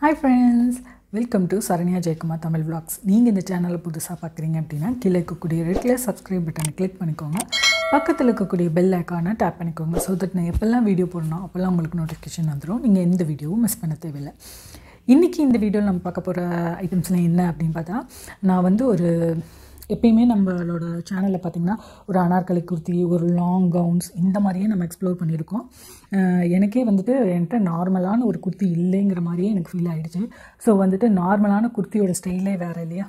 hi friends welcome to Saranya Jayakumar Tamil vlogs நீங்கள் இந்த சேனலை புதுசாக பார்க்குறீங்க அப்படின்னா கீழே இருக்கக்கூடிய ரெட்டில் சப்ஸ்கிரைப் பட்டனை கிளிக் பண்ணிக்கோங்க பக்கத்தில் இருக்கக்கூடிய பெல் ஐக்கானை டேப் பண்ணிக்கோங்க ஸோ தட் நான் எப்போல்லாம் வீடியோ போடணும் அப்போல்லாம் உங்களுக்கு நோட்டிஃபிகேஷன் வந்துடும் நீங்கள் எந்த வீடியோவும் மிஸ் பண்ண தேவையில்லை இன்றைக்கி இந்த வீடியோவில் நம்ம பார்க்க போகிற ஐட்டம்ஸ்லாம் என்ன அப்படின்னு பார்த்தா நான் வந்து ஒரு எப்பயுமே நம்மளோட சேனலில் பார்த்திங்கன்னா ஒரு அனார்கலி குர்த்தி ஒரு லாங் கவுன்ஸ் இந்த மாதிரியே நம்ம எக்ஸ்ப்ளோர் பண்ணியிருக்கோம் எனக்கே வந்துட்டு என்கிட்ட நார்மலான ஒரு குர்த்தி இல்லைங்கிற மாதிரியே எனக்கு ஃபீல் ஆகிடுச்சு ஸோ வந்துட்டு நார்மலான குர்த்தியோட ஸ்டைலே வேறு இல்லையா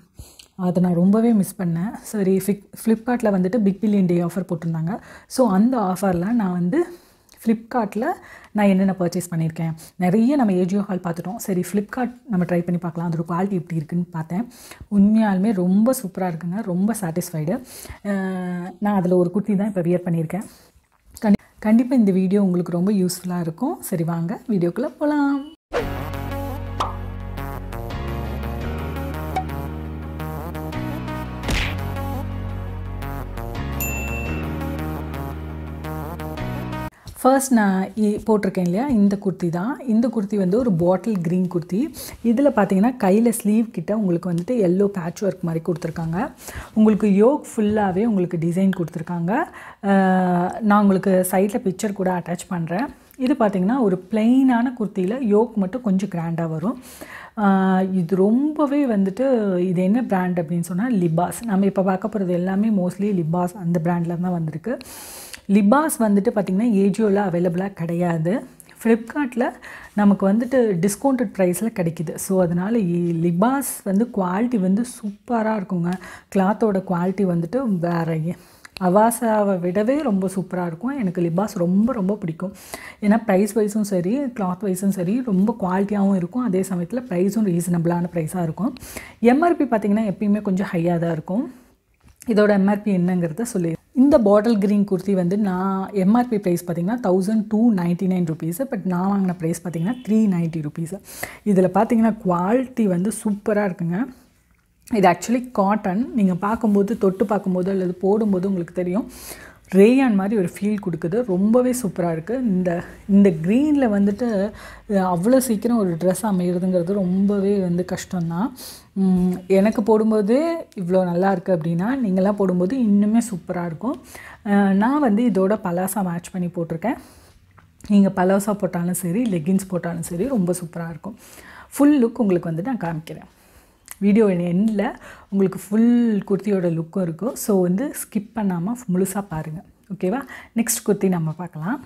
அதை நான் ரொம்பவே மிஸ் பண்ணேன் சரி ஃபிக் ஃப்ளிப்கார்ட்டில் வந்துட்டு பிக் பில்லியன் டே ஆஃபர் போட்டிருந்தாங்க ஸோ அந்த ஆஃபரில் நான் வந்து ஃப்ளிப்கார்ட்டில் நான் என்னென்ன பர்ச்சேஸ் பண்ணியிருக்கேன் நிறைய நம்ம ஏஜியோ ஹால் பார்த்துட்டோம் சரி ஃப்ளிப்கார்ட் நம்ம ட்ரை பண்ணி பார்க்கலாம் அதோட குவாலிட்டி எப்படி இருக்குன்னு பார்த்தேன் உண்மையாலுமே ரொம்ப சூப்பராக இருக்குங்க ரொம்ப சாட்டிஸ்ஃபைடு நான் அதில் ஒரு குர்த்தி தான் இப்போ வியர் பண்ணியிருக்கேன் கண்டிப்பாக இந்த வீடியோ உங்களுக்கு ரொம்ப யூஸ்ஃபுல்லாக இருக்கும் சரி வாங்க வீடியோக்குள்ளே போகலாம் ஃபர்ஸ்ட் நான் போட்டிருக்கேன் இல்லையா இந்த குர்த்தி தான் இந்த குர்த்தி வந்து ஒரு பாட்டில் க்ரீன் குர்த்தி இதில் பார்த்தீங்கன்னா கையில் ஸ்லீவ் கிட்ட உங்களுக்கு வந்துட்டு எல்லோ பேட்ச் ஒர்க் மாதிரி கொடுத்துருக்காங்க உங்களுக்கு யோக் ஃபுல்லாகவே உங்களுக்கு டிசைன் கொடுத்துருக்காங்க நான் உங்களுக்கு சைடில் பிக்சர் கூட அட்டாச் பண்ணுறேன் இது பார்த்திங்கன்னா ஒரு பிளெயினான குர்த்தியில் யோக் மட்டும் கொஞ்சம் கிராண்டாக வரும் இது ரொம்பவே வந்துட்டு இது என்ன பிராண்ட் அப்படின்னு சொன்னால் லிபாஸ் நம்ம இப்போ பார்க்க போகிறது எல்லாமே மோஸ்ட்லி லிபாஸ் அந்த பிராண்டில் தான் வந்திருக்கு லிபாஸ் வந்துட்டு பார்த்திங்கன்னா ஏஜியோவில் அவைலபிளாக கிடையாது ஃப்ளிப்கார்ட்டில் நமக்கு வந்துட்டு டிஸ்கவுண்டட் ப்ரைஸில் கிடைக்கிது ஸோ அதனால் லிபாஸ் வந்து குவாலிட்டி வந்து சூப்பராக இருக்குங்க கிளாத்தோட குவாலிட்டி வந்துட்டு வேறையே அவாசாவை விடவே ரொம்ப சூப்பராக இருக்கும் எனக்கு லிபாஸ் ரொம்ப ரொம்ப பிடிக்கும் ஏன்னா ப்ரைஸ் வைஸும் சரி கிளாத் வைஸும் சரி ரொம்ப குவாலிட்டியாகவும் இருக்கும் அதே சமயத்தில் ப்ரைஸும் ரீசனபிளான ப்ரைஸாக இருக்கும் எம்ஆர்பி பார்த்திங்கன்னா எப்பயுமே கொஞ்சம் ஹையாக தான் இருக்கும் இதோட எம்ஆர்பி என்னங்கிறத சொல்லி இந்த பாட்டில் க்ரீன் குர்த்தி வந்து நான் எம்ஆர்பி ப்ரைஸ் பார்த்திங்கன்னா thousand two ninety nine rupees but நான் வாங்கின ப்ரைஸ் பார்த்திங்கன்னா த்ரீ நைன்ட்டி ருபீஸு இதில் பார்த்திங்கன்னா குவாலிட்டி வந்து சூப்பராக இருக்குங்க இது ஆக்சுவலி காட்டன் நீங்கள் பார்க்கும்போது தொட்டு பார்க்கும்போது அல்லது போடும்போது உங்களுக்கு தெரியும் ரேயான் மாதிரி ஒரு ஃபீல் கொடுக்குது ரொம்பவே சூப்பராக இருக்குது இந்த இந்த க்ரீனில் வந்துட்டு அவ்வளோ சீக்கிரம் ஒரு ட்ரெஸ் அமையிறதுங்கிறது ரொம்பவே வந்து கஷ்டம்தான் எனக்கு போடும்போது இவ்வளோ நல்லா இருக்குது அப்படின்னா நீங்களாம் போடும்போது இன்னுமே சூப்பராக இருக்கும் நான் வந்து இதோட பலாசா மேட்ச் பண்ணி போட்டிருக்கேன் நீங்கள் பலாசா போட்டாலும் சரி லெகின்ஸ் போட்டாலும் சரி ரொம்ப சூப்பராக இருக்கும் ஃபுல் லுக் உங்களுக்கு வந்து நான் காமிக்கிறேன் வீடியோ எண்ணில் உங்களுக்கு ஃபுல் குர்த்தியோட லுக்கும் இருக்கும் ஸோ வந்து ஸ்கிப் பண்ணாமல் முழுசாக பாருங்கள் ஓகேவா நெக்ஸ்ட் குர்த்தி நம்ம பார்க்கலாம்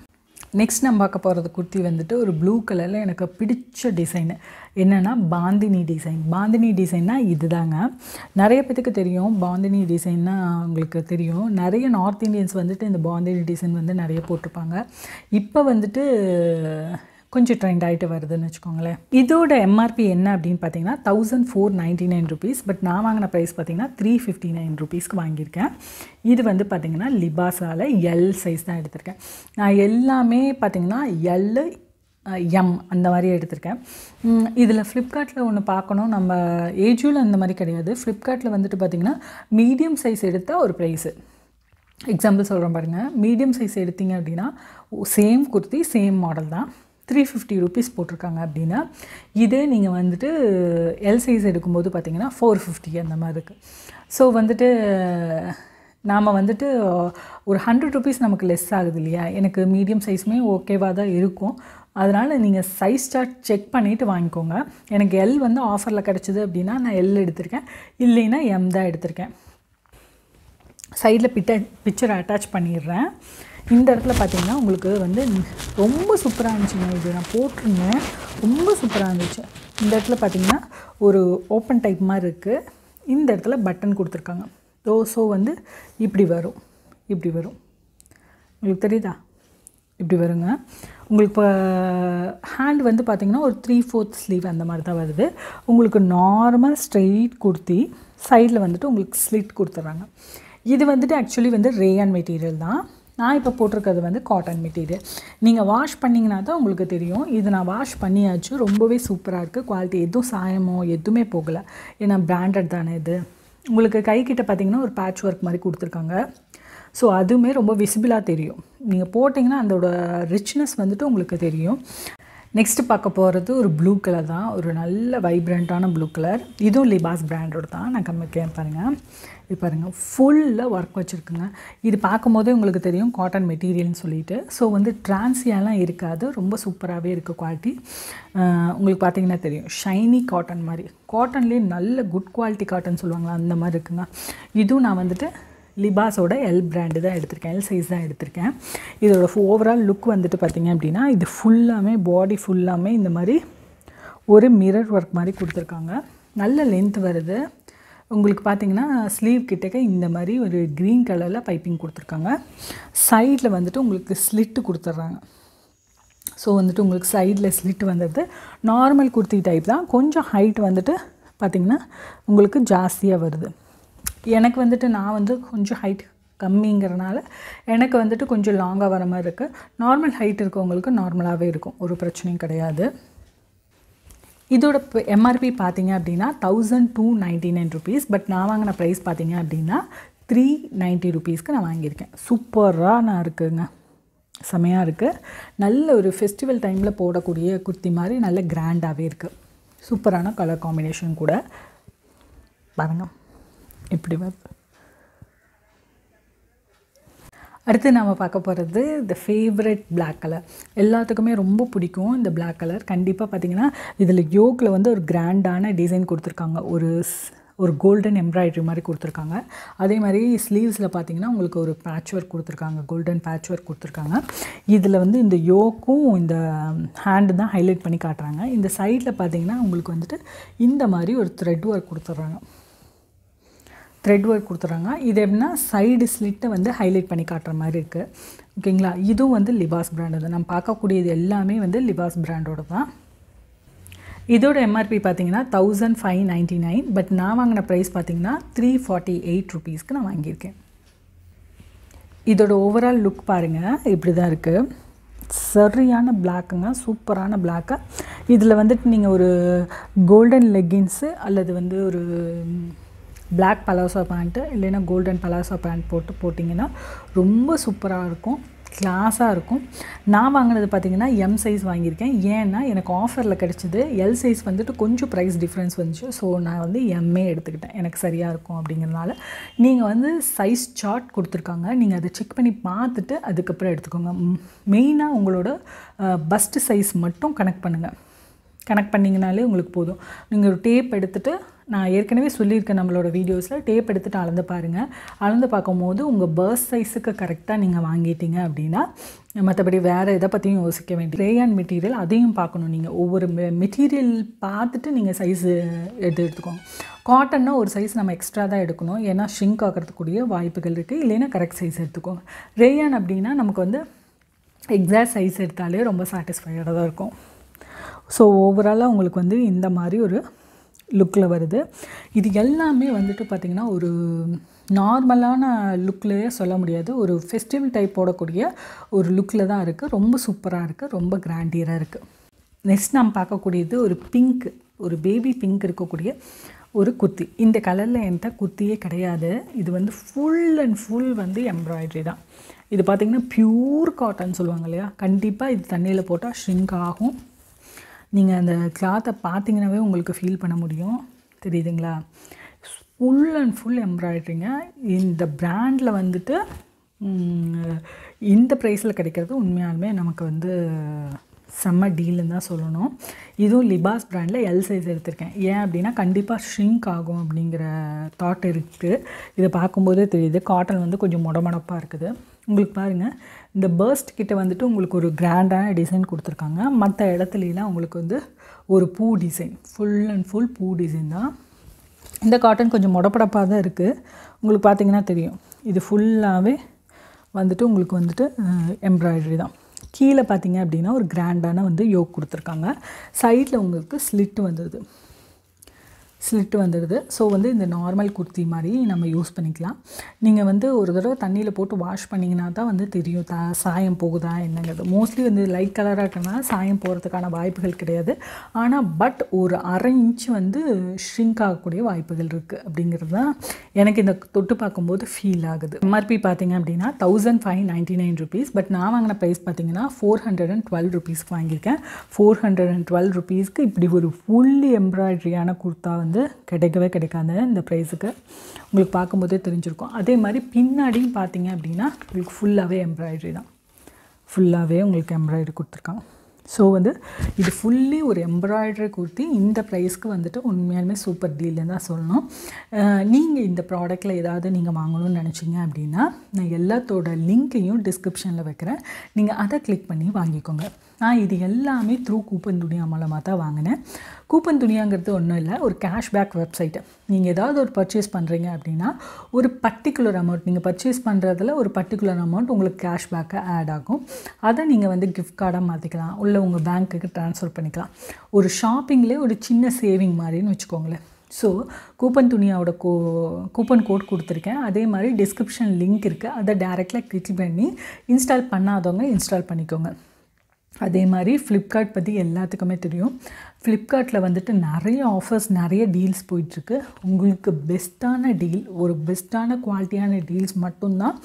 நெக்ஸ்ட் நம்ம பார்க்க போகிறது குர்த்தி வந்துட்டு ஒரு ப்ளூ கலரில் எனக்கு பிடிச்ச டிசைனு என்னென்னா பாந்தினி டிசைன் பாந்தினி டிசைன்னா இது தாங்க நிறைய பேத்துக்கு தெரியும் பாந்தினி டிசைன்னா உங்களுக்கு தெரியும் நிறைய நார்த் இந்தியன்ஸ் வந்துட்டு இந்த பாந்தினி டிசைன் வந்து நிறைய போட்டிருப்பாங்க இப்போ வந்துட்டு கொஞ்சம் ட்ரெண்ட் ஆகிட்டு வருதுன்னு வச்சுக்கோங்களேன் இதோட எம்ஆர்பி என்ன அப்படின்னு பார்த்தீங்கன்னா thousand four ninety nine rupees but நான் வாங்கின ப்ரைஸ் பார்த்தீங்கன்னா த்ரீ ஃபிஃப்டி நைன் ருபீஸ்க்கு வாங்கியிருக்கேன் இது வந்து பார்த்திங்கன்னா லிபாஸால் எல் சைஸ் தான் எடுத்திருக்கேன் நான் எல்லாமே பார்த்திங்கன்னா எல் எம் அந்த மாதிரி எடுத்திருக்கேன் இதில் ஃப்ளிப்கார்ட்டில் ஒன்று பார்க்கணும் நம்ம ஏஜூவில் அந்த மாதிரி கிடையாது ஃப்ளிப்கார்ட்டில் வந்துட்டு பார்த்திங்கன்னா மீடியம் சைஸ் எடுத்தால் ஒரு ப்ரைஸு எக்ஸாம்பிள் சொல்கிறேன் பாருங்கள் மீடியம் சைஸ் எடுத்திங்க அப்படின்னா சேம் குர்த்தி சேம் மாடல் தான் த்ரீ ஃபிஃப்டி ருபீஸ் போட்டிருக்காங்க அப்படின்னா இதே நீங்கள் வந்துட்டு எல் சைஸ் எடுக்கும்போது பார்த்தீங்கன்னா ஃபோர் ஃபிஃப்டி அந்த மாதிரி இருக்குது ஸோ வந்துட்டு நாம் வந்துட்டு ஒரு ஹண்ட்ரட் ருபீஸ் நமக்கு லெஸ் ஆகுது இல்லையா எனக்கு மீடியம் சைஸுமே ஓகேவாக தான் இருக்கும் அதனால் நீங்கள் சைஸ் சார்ட் செக் பண்ணிவிட்டு வாங்கிக்கோங்க எனக்கு எல் வந்து ஆஃபரில் கிடச்சிது அப்படின்னா நான் எல் எடுத்திருக்கேன் இல்லைன்னா எம் தான் எடுத்திருக்கேன் சைடில் பிட்ட பிக்சர் அட்டாச் பண்ணிடுறேன் இந்த இடத்துல பார்த்தீங்கன்னா உங்களுக்கு வந்து ரொம்ப சூப்பராக இருந்துச்சுங்க இது நான் போட்டிருந்தேன் ரொம்ப சூப்பராக இருந்துச்சு இந்த இடத்துல பார்த்திங்கன்னா ஒரு ஓப்பன் டைப் மாதிரி இருக்குது இந்த இடத்துல பட்டன் கொடுத்துருக்காங்க ஸோ ஸோ வந்து இப்படி வரும் இப்படி வரும் உங்களுக்கு தெரியுதா இப்படி வருங்க உங்களுக்கு இப்போ ஹேண்ட் uh, வந்து பார்த்திங்கன்னா ஒரு த்ரீ ஃபோர்த் ஸ்லீவ் அந்த மாதிரி தான் வருது உங்களுக்கு நார்மல் ஸ்ட்ரெயிட் குர்த்தி சைடில் வந்துட்டு உங்களுக்கு ஸ்லிட் கொடுத்துட்றாங்க இது வந்துட்டு ஆக்சுவலி வந்து ரேயான் மெட்டீரியல் தான் நான் இப்போ போட்டிருக்கிறது வந்து காட்டன் மெட்டீரியல் நீங்கள் வாஷ் பண்ணிங்கன்னா தான் உங்களுக்கு தெரியும் இது நான் வாஷ் பண்ணியாச்சு ரொம்பவே சூப்பராக இருக்குது குவாலிட்டி எதுவும் சாயமோ எதுவுமே போகலை ஏன்னா பிராண்டட் தானே இது உங்களுக்கு கிட்ட பார்த்திங்கன்னா ஒரு பேட்ச் ஒர்க் மாதிரி கொடுத்துருக்காங்க ஸோ அதுவுமே ரொம்ப விசிபிளாக தெரியும் நீங்கள் போட்டிங்கன்னா அதோட ரிச்னஸ் வந்துட்டு உங்களுக்கு தெரியும் நெக்ஸ்ட்டு பார்க்க போகிறது ஒரு ப்ளூ கலர் தான் ஒரு நல்ல வைப்ரண்ட்டான ப்ளூ கலர் இதுவும் லிபாஸ் ப்ராண்டோட தான் நான் கம்மிக்கேன் பாருங்கள் இது பாருங்கள் ஃபுல்லாக ஒர்க் வச்சுருக்குங்க இது பார்க்கும்போதே உங்களுக்கு தெரியும் காட்டன் மெட்டீரியல்னு சொல்லிட்டு ஸோ வந்து ட்ரான்ஸியாலாம் இருக்காது ரொம்ப சூப்பராகவே இருக்குது குவாலிட்டி உங்களுக்கு பார்த்தீங்கன்னா தெரியும் ஷைனி காட்டன் மாதிரி காட்டன்லேயே நல்ல குட் குவாலிட்டி காட்டன் சொல்லுவாங்களா அந்த மாதிரி இருக்குங்க இதுவும் நான் வந்துட்டு லிபாஸோட எல் பிராண்டு தான் எடுத்திருக்கேன் எல் சைஸ் தான் எடுத்திருக்கேன் இதோட ஓவரால் லுக் வந்துட்டு பார்த்திங்க அப்படின்னா இது ஃபுல்லாமே பாடி ஃபுல்லாமே இந்த மாதிரி ஒரு மிரர் ஒர்க் மாதிரி கொடுத்துருக்காங்க நல்ல லென்த் வருது உங்களுக்கு பார்த்தீங்கன்னா ஸ்லீவ் கிட்டக்க இந்த மாதிரி ஒரு க்ரீன் கலரில் பைப்பிங் கொடுத்துருக்காங்க சைடில் வந்துட்டு உங்களுக்கு ஸ்லிட்டு கொடுத்துட்றாங்க ஸோ வந்துட்டு உங்களுக்கு சைடில் ஸ்லிட்டு வந்துடுது நார்மல் குர்த்தி டைப் தான் கொஞ்சம் ஹைட் வந்துட்டு பார்த்திங்கன்னா உங்களுக்கு ஜாஸ்தியாக வருது எனக்கு வந்துட்டு நான் வந்து கொஞ்சம் ஹைட் கம்மிங்கிறனால எனக்கு வந்துட்டு கொஞ்சம் லாங்காக வர மாதிரி இருக்குது நார்மல் ஹைட் இருக்கவங்களுக்கு நார்மலாகவே இருக்கும் ஒரு பிரச்சனையும் கிடையாது இதோட எம்ஆர்பி பார்த்தீங்க அப்படின்னா thousand two ninety nine rupees but நான் வாங்கின ப்ரைஸ் பார்த்தீங்க அப்படின்னா த்ரீ நைன்ட்டி ருபீஸ்க்கு நான் வாங்கியிருக்கேன் சூப்பராக நான் இருக்குதுங்க செமையாக இருக்குது நல்ல ஒரு ஃபெஸ்டிவல் டைமில் போடக்கூடிய குர்த்தி மாதிரி நல்ல கிராண்டாகவே இருக்குது சூப்பரான கலர் காம்பினேஷன் கூட பாருங்கள் இப்படி வருது அடுத்து நாம் பார்க்க போகிறது த ஃபேவரட் பிளாக் கலர் எல்லாத்துக்குமே ரொம்ப பிடிக்கும் இந்த பிளாக் கலர் கண்டிப்பாக பார்த்திங்கன்னா இதில் யோக்கில் வந்து ஒரு கிராண்டான டிசைன் கொடுத்துருக்காங்க ஒரு ஒரு கோல்டன் எம்ப்ராய்டரி மாதிரி கொடுத்துருக்காங்க அதே மாதிரி ஸ்லீவ்ஸில் பார்த்தீங்கன்னா உங்களுக்கு ஒரு பேட்ச் ஒர்க் கொடுத்துருக்காங்க கோல்டன் பேட்ச் ஒர்க் கொடுத்துருக்காங்க இதில் வந்து இந்த யோக்கும் இந்த ஹேண்டு தான் ஹைலைட் பண்ணி காட்டுறாங்க இந்த சைடில் பார்த்தீங்கன்னா உங்களுக்கு வந்துட்டு இந்த மாதிரி ஒரு த்ரெட் ஒர்க் கொடுத்துட்றாங்க த்ரெட் ஒர்க் கொடுத்துறாங்க இது எப்படின்னா சைடு ஸ்லிட்டை வந்து ஹைலைட் பண்ணி காட்டுற மாதிரி இருக்குது ஓகேங்களா இதுவும் வந்து லிபாஸ் தான் நம்ம பார்க்கக்கூடியது எல்லாமே வந்து லிபாஸ் பிராண்டோட தான் இதோட எம்ஆர்பி பார்த்தீங்கன்னா thousand five ninety nine but நான் வாங்கின ப்ரைஸ் பார்த்தீங்கன்னா த்ரீ ஃபார்ட்டி எயிட் ருபீஸ்க்கு நான் வாங்கியிருக்கேன் இதோட ஓவரால் லுக் பாருங்கள் இப்படி தான் இருக்குது சரியான பிளாக்குங்க சூப்பரான பிளாக்கு இதில் வந்துட்டு நீங்கள் ஒரு கோல்டன் லெக்கின்ஸு அல்லது வந்து ஒரு பிளாக் பலாசோ பேண்ட்டு இல்லைன்னா கோல்டன் பலாசோ பேண்ட் போட்டு போட்டிங்கன்னா ரொம்ப சூப்பராக இருக்கும் கிளாஸாக இருக்கும் நான் வாங்கினது பார்த்திங்கன்னா எம் சைஸ் வாங்கியிருக்கேன் ஏன்னா எனக்கு ஆஃபரில் கிடச்சிது எல் சைஸ் வந்துட்டு கொஞ்சம் ப்ரைஸ் டிஃப்ரென்ஸ் வந்துச்சு ஸோ நான் வந்து எம்ஏ எடுத்துக்கிட்டேன் எனக்கு சரியாக இருக்கும் அப்படிங்கிறதுனால நீங்கள் வந்து சைஸ் சார்ட் கொடுத்துருக்காங்க நீங்கள் அதை செக் பண்ணி பார்த்துட்டு அதுக்கப்புறம் எடுத்துக்கோங்க மெயினாக உங்களோட பஸ்ட்டு சைஸ் மட்டும் கனெக்ட் பண்ணுங்கள் கனெக்ட் பண்ணிங்கனாலே உங்களுக்கு போதும் நீங்கள் ஒரு டேப் எடுத்துகிட்டு நான் ஏற்கனவே சொல்லியிருக்கேன் நம்மளோட வீடியோஸில் டேப் எடுத்துகிட்டு அளந்து பாருங்கள் அளந்து பார்க்கும்போது உங்கள் பர்ஸ் சைஸுக்கு கரெக்டாக நீங்கள் வாங்கிட்டீங்க அப்படின்னா மற்றபடி வேறு எதை பற்றியும் யோசிக்க வேண்டிய ரேயான் மெட்டீரியல் அதையும் பார்க்கணும் நீங்கள் ஒவ்வொரு மெட்டீரியல் பார்த்துட்டு நீங்கள் சைஸு எடுத்து எடுத்துக்கோங்க காட்டன்னா ஒரு சைஸ் நம்ம எக்ஸ்ட்ரா தான் எடுக்கணும் ஏன்னா ஷிங்க் ஆகிறதுக்குரிய வாய்ப்புகள் இருக்குது இல்லைன்னா கரெக்ட் சைஸ் எடுத்துக்கோங்க ரேயான் அப்படின்னா நமக்கு வந்து எக்ஸாக்ட் சைஸ் எடுத்தாலே ரொம்ப சாட்டிஸ்ஃபைடாக தான் இருக்கும் ஸோ ஓவராலாக உங்களுக்கு வந்து இந்த மாதிரி ஒரு லுக்கில் வருது இது எல்லாமே வந்துட்டு பார்த்திங்கன்னா ஒரு நார்மலான லுக்லேயே சொல்ல முடியாது ஒரு ஃபெஸ்டிவல் டைப் போடக்கூடிய ஒரு லுக்கில் தான் இருக்குது ரொம்ப சூப்பராக இருக்குது ரொம்ப கிராண்டியராக இருக்குது நெக்ஸ்ட் நாம் பார்க்கக்கூடியது ஒரு பிங்க் ஒரு பேபி பிங்க் இருக்கக்கூடிய ஒரு குர்த்தி இந்த கலரில் என்கிட்ட குர்த்தியே கிடையாது இது வந்து ஃபுல் அண்ட் ஃபுல் வந்து எம்ப்ராய்டரி தான் இது பார்த்திங்கன்னா ப்யூர் காட்டன் சொல்லுவாங்க இல்லையா கண்டிப்பாக இது தண்ணியில் போட்டால் ஷ்ரிங்க் ஆகும் நீங்கள் அந்த கிளாத்தை பார்த்தீங்கன்னாவே உங்களுக்கு ஃபீல் பண்ண முடியும் தெரியுதுங்களா ஃபுல் அண்ட் ஃபுல் எம்ப்ராய்டரிங்க இந்த ப்ராண்டில் வந்துட்டு இந்த ப்ரைஸில் கிடைக்கிறது உண்மையாலுமே நமக்கு வந்து செம்ம டீல்னு தான் சொல்லணும் இதுவும் லிபாஸ் ப்ராண்டில் எல் சைஸ் எடுத்திருக்கேன் ஏன் அப்படின்னா கண்டிப்பாக ஷ்ரிங்க் ஆகும் அப்படிங்கிற தாட் இருக்குது இதை பார்க்கும்போதே தெரியுது காட்டன் வந்து கொஞ்சம் முடமடப்பாக இருக்குது உங்களுக்கு பாருங்கள் இந்த பர்ஸ்ட் கிட்ட வந்துட்டு உங்களுக்கு ஒரு கிராண்டான டிசைன் கொடுத்துருக்காங்க மற்ற இடத்துலலாம் உங்களுக்கு வந்து ஒரு பூ டிசைன் ஃபுல் அண்ட் ஃபுல் பூ டிசைன் தான் இந்த காட்டன் கொஞ்சம் முடப்படப்பாக தான் இருக்குது உங்களுக்கு பார்த்திங்கன்னா தெரியும் இது ஃபுல்லாகவே வந்துட்டு உங்களுக்கு வந்துட்டு எம்ப்ராய்டரி தான் கீழே பார்த்தீங்க அப்படின்னா ஒரு கிராண்டான வந்து யோக் கொடுத்துருக்காங்க சைடில் உங்களுக்கு ஸ்லிட் வந்தது ஸ்லிட்டு வந்துடுது ஸோ வந்து இந்த நார்மல் குர்த்தி மாதிரி நம்ம யூஸ் பண்ணிக்கலாம் நீங்கள் வந்து ஒரு தடவை தண்ணியில் போட்டு வாஷ் பண்ணிங்கன்னா தான் வந்து தெரியும் த சாயம் போகுதா என்னங்கிறது மோஸ்ட்லி வந்து லைட் கலராக இருக்குன்னா சாயம் போகிறதுக்கான வாய்ப்புகள் கிடையாது ஆனால் பட் ஒரு அரை இன்ச் வந்து ஷ்ரிங்க் ஆகக்கூடிய வாய்ப்புகள் இருக்குது அப்படிங்கிறது தான் எனக்கு இந்த தொட்டு பார்க்கும்போது ஃபீல் ஆகுது எம்ஆர்பி பார்த்திங்க அப்படின்னா thousand five ninety nine rupees but நான் வாங்கின ப்ரைஸ் பார்த்திங்கன்னா ஃபோர் ஹண்ட்ரட் அண்ட் டுவெல் ருபீஸ்க்கு வாங்கியிருக்கேன் ஃபோர் ஹண்ட்ரட் அண்ட் டுவெல் ருபீஸ்க்கு இப்படி ஒரு ஃபுல்லி எம்ப்ராய்டரியான குர்த்தா வந்து வந்து கிடைக்கவே கிடைக்காது இந்த ப்ரைஸுக்கு உங்களுக்கு பார்க்கும்போதே தெரிஞ்சிருக்கும் அதே மாதிரி பின்னாடியும் பார்த்தீங்க அப்படின்னா உங்களுக்கு ஃபுல்லாகவே எம்ப்ராய்டரி தான் ஃபுல்லாகவே உங்களுக்கு எம்ப்ராய்டரி கொடுத்துருக்காங்க ஸோ வந்து இது ஃபுல்லி ஒரு எம்ப்ராய்டரி கொடுத்து இந்த ப்ரைஸ்க்கு வந்துட்டு உண்மையாலுமே சூப்பர் டீல்னு தான் சொல்லணும் நீங்கள் இந்த ப்ராடக்ட்டில் ஏதாவது நீங்கள் வாங்கணும்னு நினச்சிங்க அப்படின்னா நான் எல்லாத்தோட லிங்க்கையும் டிஸ்கிரிப்ஷனில் வைக்கிறேன் நீங்கள் அதை கிளிக் பண்ணி வாங்கிக்கோங்க நான் இது எல்லாமே த்ரூ கூப்பன் துணியா மூலமாக தான் வாங்கினேன் கூப்பன் துணியாங்கிறது ஒன்றும் இல்லை ஒரு கேஷ்பேக் வெப்சைட்டு நீங்கள் ஏதாவது ஒரு பர்ச்சேஸ் பண்ணுறீங்க அப்படின்னா ஒரு பர்டிகுலர் அமௌண்ட் நீங்கள் பர்ச்சேஸ் பண்ணுறதுல ஒரு பர்டிகுலர் அமௌண்ட் உங்களுக்கு கேஷ்பேக்காக ஆட் ஆகும் அதை நீங்கள் வந்து கிஃப்ட் கார்டாக மாற்றிக்கலாம் உள்ளே உங்கள் பேங்க்குக்கு ட்ரான்ஸ்ஃபர் பண்ணிக்கலாம் ஒரு ஷாப்பிங்லேயே ஒரு சின்ன சேவிங் மாதிரின்னு வச்சுக்கோங்களேன் ஸோ கூப்பன் துணியாவோட கோ கூப்பன் கோட் கொடுத்துருக்கேன் அதே மாதிரி டிஸ்கிரிப்ஷன் லிங்க் இருக்குது அதை டேரெக்டாக கிளிக் பண்ணி இன்ஸ்டால் பண்ணாதவங்க இன்ஸ்டால் பண்ணிக்கோங்க அதே மாதிரி ஃப்ளிப்கார்ட் பற்றி எல்லாத்துக்குமே தெரியும் ஃப்ளிப்கார்ட்டில் வந்துட்டு நிறைய ஆஃபர்ஸ் நிறைய டீல்ஸ் போயிட்டுருக்கு உங்களுக்கு பெஸ்ட்டான டீல் ஒரு பெஸ்ட்டான குவாலிட்டியான டீல்ஸ் மட்டும்தான்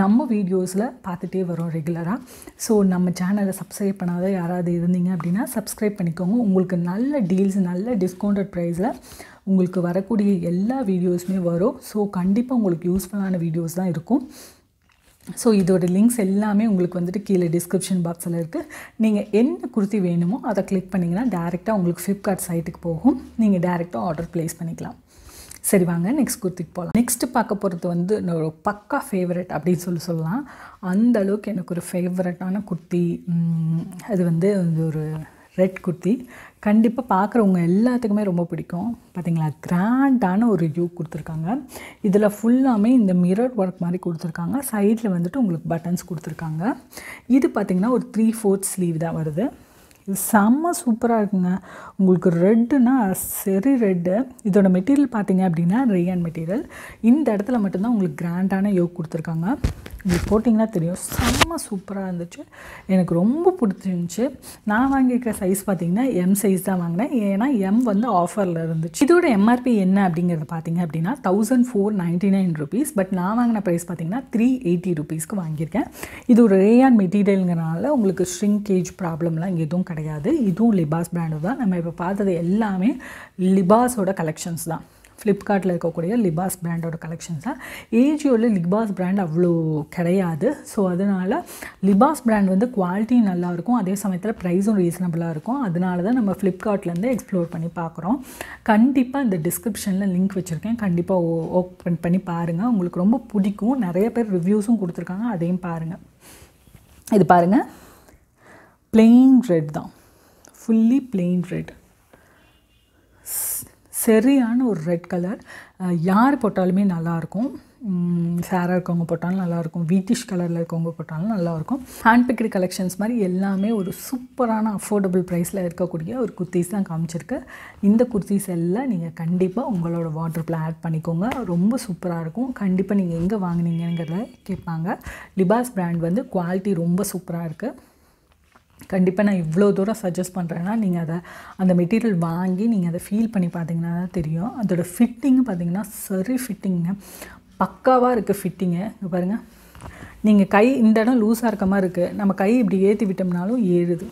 நம்ம வீடியோஸில் பார்த்துட்டே வரோம் ரெகுலராக ஸோ நம்ம சேனலை சப்ஸ்கிரைப் பண்ணாத யாராவது இருந்தீங்க அப்படின்னா சப்ஸ்கிரைப் பண்ணிக்கோங்க உங்களுக்கு நல்ல டீல்ஸ் நல்ல டிஸ்கவுண்டட் ப்ரைஸில் உங்களுக்கு வரக்கூடிய எல்லா வீடியோஸுமே வரும் ஸோ கண்டிப்பாக உங்களுக்கு யூஸ்ஃபுல்லான வீடியோஸ் தான் இருக்கும் ஸோ இதோட லிங்க்ஸ் எல்லாமே உங்களுக்கு வந்துட்டு கீழே டிஸ்கிரிப்ஷன் பாக்ஸில் இருக்குது நீங்கள் என்ன குர்த்தி வேணுமோ அதை கிளிக் பண்ணிங்கன்னா டேரெக்டாக உங்களுக்கு ஃப்ளிப்கார்ட் சைட்டுக்கு போகும் நீங்கள் டேரெக்டாக ஆர்டர் ப்ளேஸ் பண்ணிக்கலாம் சரி வாங்க நெக்ஸ்ட் குர்த்திக்கு போகலாம் நெக்ஸ்ட் பார்க்க போகிறது வந்து ஒரு பக்கா ஃபேவரட் அப்படின்னு சொல்லி சொல்லலாம் அந்த அளவுக்கு எனக்கு ஒரு ஃபேவரட்டான குர்த்தி அது வந்து ஒரு ரெட் குர்த்தி கண்டிப்பாக பார்க்குறவங்க எல்லாத்துக்குமே ரொம்ப பிடிக்கும் பார்த்திங்களா கிராண்டான ஒரு வியூ கொடுத்துருக்காங்க இதில் ஃபுல்லாமே இந்த மிரர் ஒர்க் மாதிரி கொடுத்துருக்காங்க சைடில் வந்துட்டு உங்களுக்கு பட்டன்ஸ் கொடுத்துருக்காங்க இது பார்த்திங்கன்னா ஒரு த்ரீ ஃபோர்த் ஸ்லீவ் தான் வருது இது செம்ம சூப்பராக இருக்குங்க உங்களுக்கு ரெட்டுனா சரி ரெட்டு இதோட மெட்டீரியல் பார்த்தீங்க அப்படின்னா ரேயான் மெட்டீரியல் இந்த இடத்துல மட்டும்தான் உங்களுக்கு கிராண்டான யோக் கொடுத்துருக்காங்க இது போட்டிங்கன்னா தெரியும் செம்ம சூப்பராக இருந்துச்சு எனக்கு ரொம்ப பிடிச்சிருந்துச்சி நான் வாங்கியிருக்க சைஸ் பார்த்திங்கன்னா எம் சைஸ் தான் வாங்கினேன் ஏன்னா எம் வந்து ஆஃபரில் இருந்துச்சு இதோட எம்ஆர்பி என்ன அப்படிங்கிறத பார்த்தீங்க அப்படின்னா thousand four ninety nine rupees but நான் வாங்கின ப்ரைஸ் பார்த்திங்கன்னா த்ரீ எயிட்டி ருபீஸ்க்கு வாங்கியிருக்கேன் இது ஒரு ரேயான் மெட்டீரியலுங்கிறனால உங்களுக்கு ஷ்ரிங்கேஜ் ப்ராப்ளம்லாம் இங்கே எதுவும் கிடையாது இதுவும் லிபாஸ் பிராண்டு தான் நம்ம இப்போ பார்த்தது எல்லாமே லிபாஸோட கலெக்ஷன்ஸ் தான் ஃப்ளிப்கார்ட்டில் இருக்கக்கூடிய லிபாஸ் பிராண்டோட கலெக்ஷன்ஸ் தான் ஏஜியோவில் லிபாஸ் பிராண்ட் அவ்வளோ கிடையாது ஸோ அதனால் லிபாஸ் பிராண்ட் வந்து குவாலிட்டி நல்லாயிருக்கும் அதே சமயத்தில் ப்ரைஸும் ரீசனபிளாக இருக்கும் அதனால தான் நம்ம ஃப்ளிப்கார்ட்லேருந்து எக்ஸ்ப்ளோர் பண்ணி பார்க்குறோம் கண்டிப்பாக இந்த டிஸ்கிரிப்ஷனில் லிங்க் வச்சுருக்கேன் கண்டிப்பாக ஓப்பன் பண்ணி பாருங்கள் உங்களுக்கு ரொம்ப பிடிக்கும் நிறைய பேர் ரிவ்யூஸும் கொடுத்துருக்காங்க அதையும் பாருங்கள் இது பாருங்கள் பிளெயின் ரெட் தான் ஃபுல்லி பிளெயின் ரெட் சரியான ஒரு ரெட் கலர் யார் போட்டாலுமே நல்லாயிருக்கும் சேராக இருக்கவங்க போட்டாலும் நல்லாயிருக்கும் வீட்டிஷ் கலரில் இருக்கவங்க போட்டாலும் நல்லாயிருக்கும் ஹேண்ட் பிக்டு கலெக்ஷன்ஸ் மாதிரி எல்லாமே ஒரு சூப்பரான அஃபோர்டபுள் ப்ரைஸில் இருக்கக்கூடிய ஒரு குர்த்திஸ் தான் காமிச்சிருக்கு இந்த குர்த்திஸ் எல்லாம் நீங்கள் கண்டிப்பாக உங்களோட வாட்ருப்பில் ஆட் பண்ணிக்கோங்க ரொம்ப சூப்பராக இருக்கும் கண்டிப்பாக நீங்கள் எங்கே வாங்கினீங்கிறத கேட்பாங்க லிபாஸ் ப்ராண்ட் வந்து குவாலிட்டி ரொம்ப சூப்பராக இருக்குது கண்டிப்பாக நான் இவ்வளோ தூரம் சஜஸ்ட் பண்ணுறேன்னா நீங்கள் அதை அந்த மெட்டீரியல் வாங்கி நீங்கள் அதை ஃபீல் பண்ணி பார்த்தீங்கன்னா தான் தெரியும் அதோட ஃபிட்டிங்கு பார்த்தீங்கன்னா சரி ஃபிட்டிங்க பக்காவாக இருக்குது ஃபிட்டிங்கு இங்கே பாருங்கள் நீங்கள் கை இந்த இடம் லூஸாக இருக்க மாதிரி இருக்குது நம்ம கை இப்படி ஏற்றி விட்டோம்னாலும் ஏறுது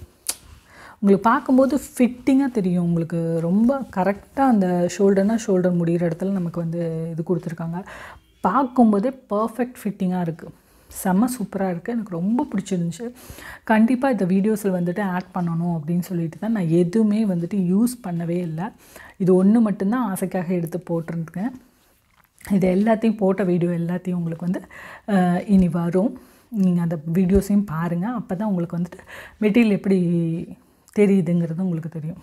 உங்களுக்கு பார்க்கும்போது ஃபிட்டிங்காக தெரியும் உங்களுக்கு ரொம்ப கரெக்டாக அந்த ஷோல்டர்னால் ஷோல்டர் முடிகிற இடத்துல நமக்கு வந்து இது கொடுத்துருக்காங்க பார்க்கும்போதே பர்ஃபெக்ட் ஃபிட்டிங்காக இருக்குது செம்ம சூப்பராக இருக்குது எனக்கு ரொம்ப பிடிச்சிருந்துச்சு கண்டிப்பாக இந்த வீடியோஸில் வந்துட்டு ஆட் பண்ணணும் அப்படின்னு சொல்லிட்டு தான் நான் எதுவுமே வந்துட்டு யூஸ் பண்ணவே இல்லை இது ஒன்று மட்டும்தான் ஆசைக்காக எடுத்து போட்டிருந்தேன் இது எல்லாத்தையும் போட்ட வீடியோ எல்லாத்தையும் உங்களுக்கு வந்து இனி வரும் நீங்கள் அந்த வீடியோஸையும் பாருங்கள் அப்போ தான் உங்களுக்கு வந்துட்டு மெட்டீரியல் எப்படி தெரியுதுங்கிறது உங்களுக்கு தெரியும்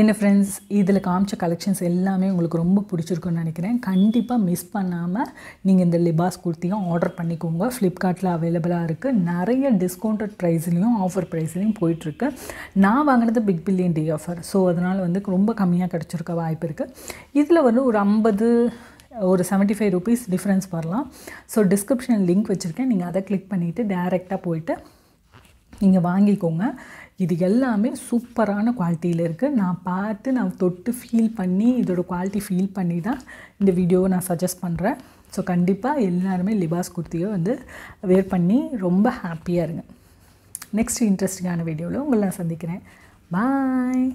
என்ன ஃப்ரெண்ட்ஸ் இதில் காமிச்ச கலெக்ஷன்ஸ் எல்லாமே உங்களுக்கு ரொம்ப பிடிச்சிருக்குன்னு நினைக்கிறேன் கண்டிப்பாக மிஸ் பண்ணாமல் நீங்கள் இந்த லிபாஸ் குர்த்தியும் ஆர்டர் பண்ணிக்கோங்க ஃப்ளிப்கார்ட்டில் அவைலபிளாக இருக்குது நிறைய டிஸ்கவுண்டட் ப்ரைஸ்லேயும் ஆஃபர் ப்ரைஸ்லேயும் போயிட்டுருக்கு நான் வாங்கினது big billion day offer so அதனால் வந்து ரொம்ப கம்மியாக கிடச்சிருக்க வாய்ப்பு இருக்குது இதில் வந்து ஒரு ஐம்பது ஒரு செவன்ட்டி ஃபைவ் ருபீஸ் டிஃப்ரென்ஸ் வரலாம் ஸோ டிஸ்கிரிப்ஷன் லிங்க் வச்சுருக்கேன் நீங்கள் அதை கிளிக் பண்ணிவிட்டு டேரெக்டாக போயிட்டு நீங்கள் வாங்கிக்கோங்க இது எல்லாமே சூப்பரான குவாலிட்டியில் இருக்குது நான் பார்த்து நான் தொட்டு ஃபீல் பண்ணி இதோட குவாலிட்டி ஃபீல் பண்ணி தான் இந்த வீடியோவை நான் சஜஸ்ட் பண்ணுறேன் ஸோ கண்டிப்பாக எல்லாருமே லிபாஸ் குர்த்தியை வந்து வேர் பண்ணி ரொம்ப ஹாப்பியாக இருங்க நெக்ஸ்ட் இன்ட்ரெஸ்டிங்கான வீடியோவில் உங்களை நான் சந்திக்கிறேன் பாய்